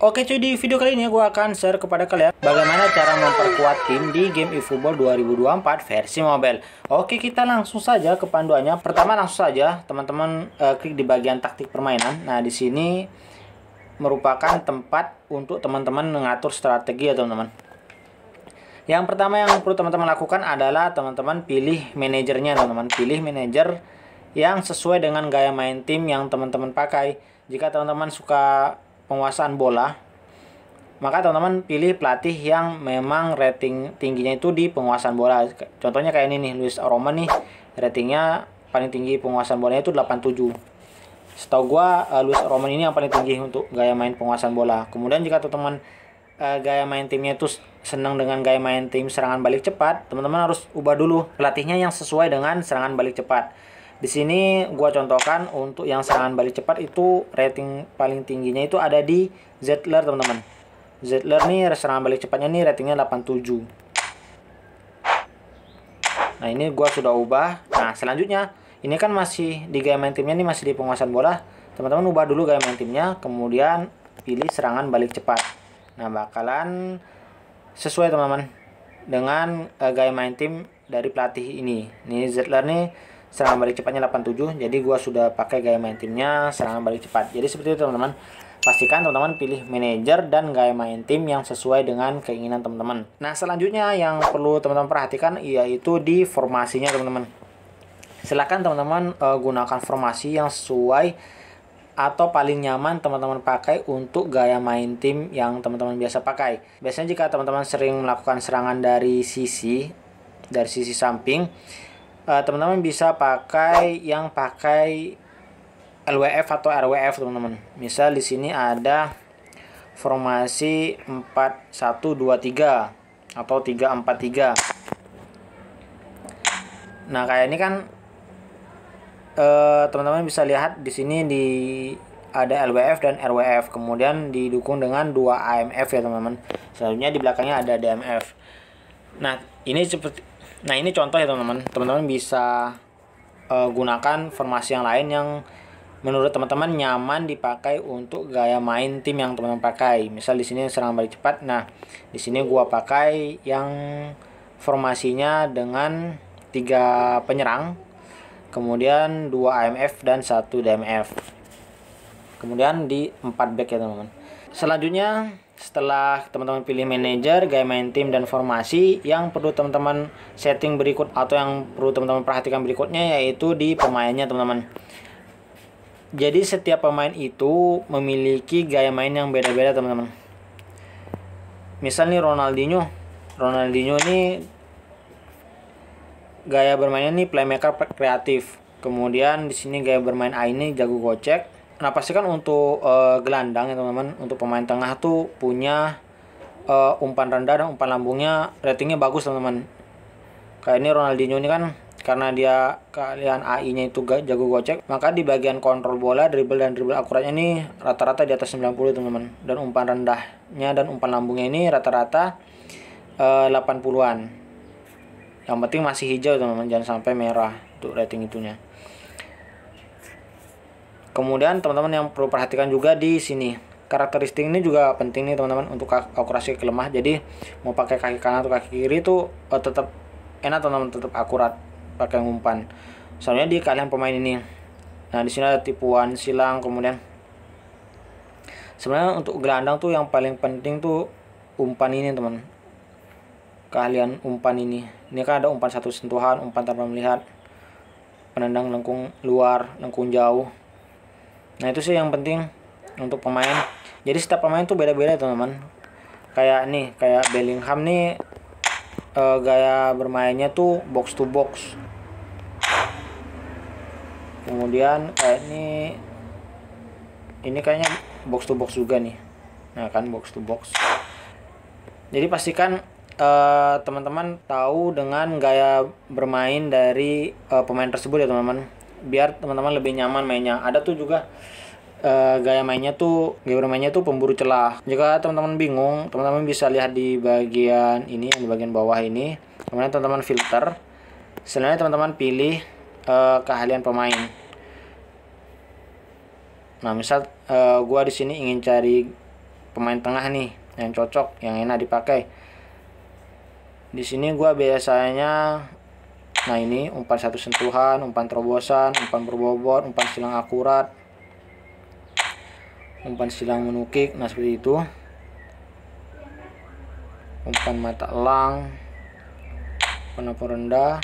Oke cuy di video kali ini gue akan share kepada kalian bagaimana cara memperkuat tim di game eFootball 2024 versi mobile. Oke kita langsung saja ke panduannya. Pertama langsung saja teman-teman uh, klik di bagian taktik permainan. Nah di sini merupakan tempat untuk teman-teman mengatur strategi ya teman-teman. Yang pertama yang perlu teman-teman lakukan adalah teman-teman pilih manajernya teman-teman. Pilih manajer yang sesuai dengan gaya main tim yang teman-teman pakai. Jika teman-teman suka penguasaan bola, maka teman-teman pilih pelatih yang memang rating tingginya itu di penguasaan bola. Contohnya kayak ini nih, Luis Roman nih, ratingnya paling tinggi penguasaan bolanya itu 87. Setahu gua eh, Luis Roman ini yang paling tinggi untuk gaya main penguasaan bola. Kemudian jika teman-teman eh, gaya main timnya itu senang dengan gaya main tim serangan balik cepat, teman-teman harus ubah dulu pelatihnya yang sesuai dengan serangan balik cepat. Di sini gua contohkan untuk yang serangan balik cepat itu rating paling tingginya itu ada di Zettler teman-teman. Zettler nih serangan balik cepatnya nih ratingnya 87. Nah ini gua sudah ubah. Nah selanjutnya ini kan masih di gaya main timnya nih masih di penguasaan bola. Teman-teman ubah dulu gaya main timnya, kemudian pilih serangan balik cepat. Nah bakalan sesuai teman-teman dengan uh, gaya main tim dari pelatih ini. Nih Zettler nih serangan balik cepatnya 87 jadi gua sudah pakai gaya main timnya serangan balik cepat jadi seperti itu teman-teman pastikan teman-teman pilih manajer dan gaya main tim yang sesuai dengan keinginan teman-teman nah selanjutnya yang perlu teman-teman perhatikan yaitu di formasinya teman-teman silahkan teman-teman uh, gunakan formasi yang sesuai atau paling nyaman teman-teman pakai untuk gaya main tim yang teman-teman biasa pakai. Biasanya jika teman-teman sering melakukan serangan dari sisi dari sisi samping, teman eh, teman-teman bisa pakai yang pakai LWF atau RWF teman-teman misal di sini ada formasi 4123 atau 343 nah kayak ini kan eh, teman-teman uh, bisa lihat di sini di ada LWF dan RWF kemudian didukung dengan dua AMF ya teman-teman selanjutnya di belakangnya ada DMF nah ini seperti nah ini contoh ya teman-teman teman-teman bisa uh, gunakan formasi yang lain yang menurut teman-teman nyaman dipakai untuk gaya main tim yang teman-teman pakai misal di sini serangan balik cepat nah di sini gua pakai yang formasinya dengan tiga penyerang kemudian dua AMF dan satu DMF kemudian di empat back ya teman-teman selanjutnya setelah teman-teman pilih manajer, gaya main tim dan formasi yang perlu teman-teman setting berikut atau yang perlu teman-teman perhatikan berikutnya yaitu di pemainnya teman-teman. Jadi setiap pemain itu memiliki gaya main yang beda-beda teman-teman. Misalnya Ronaldinho, Ronaldinho ini gaya bermainnya nih playmaker kreatif. Kemudian di sini gaya bermain A ini jago gocek, Nah pasti kan untuk uh, gelandang ya teman-teman untuk pemain tengah tuh punya uh, umpan rendah dan umpan lambungnya ratingnya bagus teman-teman. Kayak ini Ronaldinho ini kan karena dia kalian AI-nya itu jago gocek, maka di bagian kontrol bola, dribble dan dribble akuratnya ini rata-rata di atas 90 teman-teman. Dan umpan rendahnya dan umpan lambungnya ini rata-rata uh, eh, 80-an. Yang penting masih hijau teman-teman, jangan sampai merah untuk rating itunya. Kemudian teman-teman yang perlu perhatikan juga di sini. Karakteristik ini juga penting nih teman-teman untuk akurasi kelemah. Jadi mau pakai kaki kanan atau kaki kiri itu eh, tetap enak teman-teman tetap akurat pakai umpan. Soalnya di kalian pemain ini. Nah, di sini ada tipuan, silang, kemudian sebenarnya untuk gelandang tuh yang paling penting tuh umpan ini teman Kalian umpan ini ini kan ada umpan satu sentuhan umpan tanpa melihat penendang lengkung luar lengkung jauh nah itu sih yang penting untuk pemain jadi setiap pemain tuh beda-beda teman-teman kayak nih kayak Bellingham nih uh, gaya bermainnya tuh box to box kemudian kayak eh, ini ini kayaknya box to box juga nih nah kan box to box jadi pastikan eh, teman-teman uh, tahu dengan gaya bermain dari uh, pemain tersebut ya teman-teman biar teman-teman lebih nyaman mainnya ada tuh juga e, gaya mainnya tuh gaya bermainnya tuh pemburu celah jika teman-teman bingung teman-teman bisa lihat di bagian ini yang di bagian bawah ini kemudian teman-teman filter selanjutnya teman-teman pilih e, keahlian pemain nah misal e, gua di sini ingin cari pemain tengah nih yang cocok yang enak dipakai di sini gua biasanya Nah ini umpan satu sentuhan, umpan terobosan, umpan berbobot, umpan silang akurat, umpan silang menukik, nah seperti itu. Umpan mata elang, penopor rendah.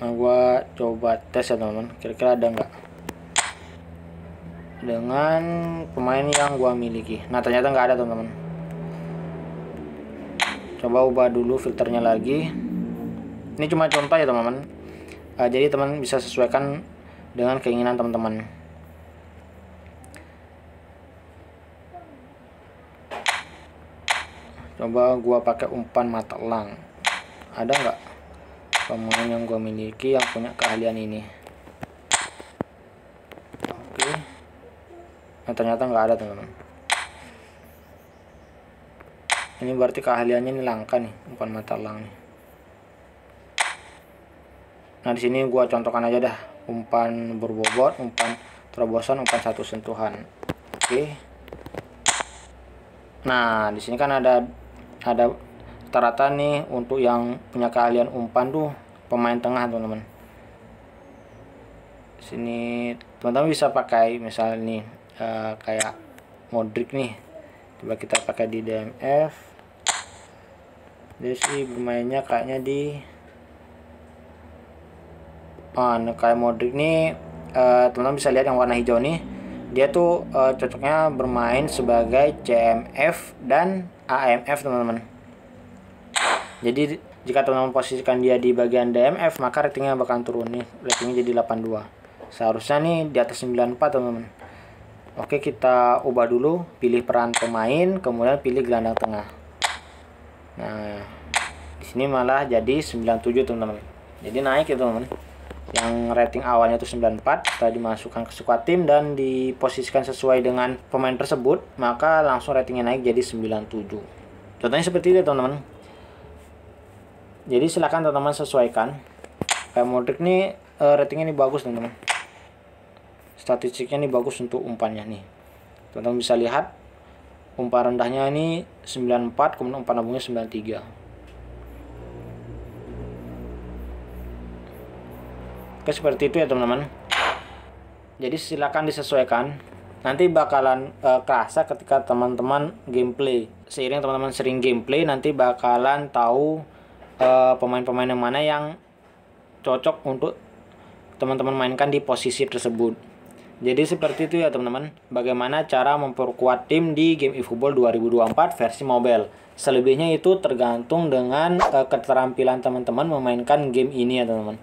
Nah gue coba tes ya teman-teman, kira-kira ada nggak? Dengan pemain yang gue miliki. Nah ternyata nggak ada teman-teman coba ubah dulu filternya lagi ini cuma contoh ya teman-teman uh, jadi teman bisa sesuaikan dengan keinginan teman-teman coba gua pakai umpan mata elang ada nggak pemain yang gua miliki yang punya keahlian ini oke okay. nah eh, ternyata nggak ada teman-teman ini berarti keahliannya ini langka nih bukan mata lang. nih nah di sini gua contohkan aja dah umpan berbobot umpan terobosan umpan satu sentuhan oke okay. nah di sini kan ada ada rata-rata nih untuk yang punya keahlian umpan tuh pemain tengah teman-teman sini teman-teman bisa pakai misalnya nih uh, kayak Modric nih coba kita pakai di DMF dia sih bermainnya kayaknya di ah kayak Modric nih uh, teman-teman bisa lihat yang warna hijau nih dia tuh uh, cocoknya bermain sebagai CMF dan AMF teman-teman jadi jika teman-teman posisikan dia di bagian DMF maka ratingnya bakal turun nih ratingnya jadi 82 seharusnya nih di atas 94 teman-teman Oke, kita ubah dulu, pilih peran pemain, kemudian pilih gelandang tengah. Nah, di sini malah jadi 97 teman-teman. Jadi naik ya teman-teman. Yang rating awalnya itu 94, tadi masukkan ke squad tim dan diposisikan sesuai dengan pemain tersebut, maka langsung ratingnya naik jadi 97. Contohnya seperti itu teman-teman. Jadi silahkan teman-teman sesuaikan. Kayak Modric nih eh, ratingnya ini bagus teman-teman statistiknya ini bagus untuk umpannya nih teman-teman bisa lihat umpan rendahnya ini 94 kemudian umpan nabungnya 93 oke seperti itu ya teman-teman jadi silakan disesuaikan nanti bakalan e, kerasa ketika teman-teman gameplay seiring teman-teman sering gameplay nanti bakalan tahu eh, pemain pemain -pemain yang mana yang cocok untuk teman-teman mainkan di posisi tersebut jadi seperti itu ya teman-teman, bagaimana cara memperkuat tim di game eFootball 2024 versi mobile. Selebihnya itu tergantung dengan uh, keterampilan teman-teman memainkan game ini ya teman-teman.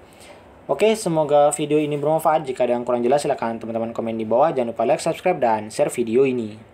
Oke, semoga video ini bermanfaat. Jika ada yang kurang jelas silahkan teman-teman komen di bawah. Jangan lupa like, subscribe, dan share video ini.